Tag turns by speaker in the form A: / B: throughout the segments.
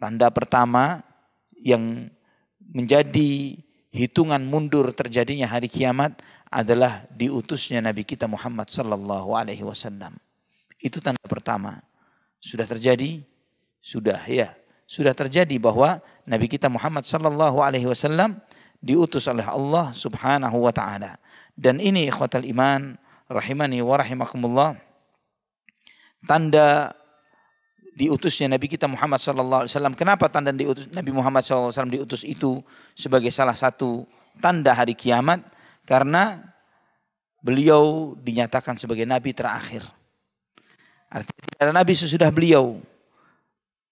A: Tanda pertama yang menjadi hitungan mundur terjadinya hari kiamat adalah diutusnya Nabi kita Muhammad sallallahu alaihi wasallam. Itu tanda pertama. Sudah terjadi? Sudah ya. Sudah terjadi bahwa Nabi kita Muhammad sallallahu alaihi wasallam diutus oleh Allah Subhanahu wa taala. Dan ini ikhwatal iman rahimani wa rahimakumullah tanda diutusnya Nabi kita Muhammad SAW. Kenapa tanda diutus Nabi Muhammad SAW diutus itu sebagai salah satu tanda hari kiamat? Karena beliau dinyatakan sebagai nabi terakhir. Artinya tidak ada nabi sesudah beliau.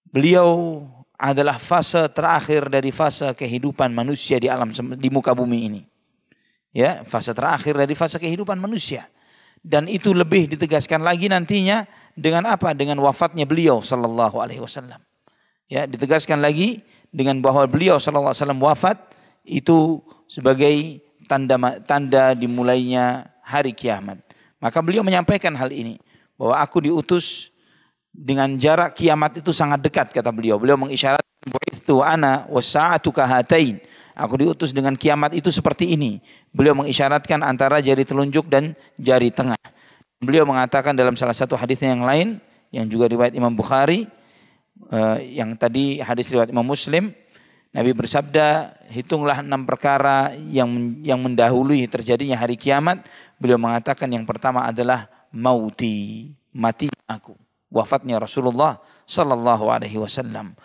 A: Beliau adalah fase terakhir dari fase kehidupan manusia di alam di muka bumi ini. Ya, fase terakhir dari fase kehidupan manusia. Dan itu lebih ditegaskan lagi nantinya dengan apa? Dengan wafatnya beliau sallallahu alaihi wasallam. Ya, ditegaskan lagi dengan bahwa beliau sallallahu alaihi wasallam wafat itu sebagai tanda tanda dimulainya hari kiamat. Maka beliau menyampaikan hal ini bahwa aku diutus dengan jarak kiamat itu sangat dekat kata beliau. Beliau mengisyaratkan itu ana wasaatu kahatain. Aku diutus dengan kiamat itu seperti ini. Beliau mengisyaratkan antara jari telunjuk dan jari tengah. Beliau mengatakan dalam salah satu hadisnya yang lain yang juga riwayat Imam Bukhari eh, yang tadi hadis riwayat Imam Muslim Nabi bersabda hitunglah enam perkara yang yang mendahului terjadinya hari kiamat beliau mengatakan yang pertama adalah mauti mati aku wafatnya Rasulullah sallallahu alaihi wasallam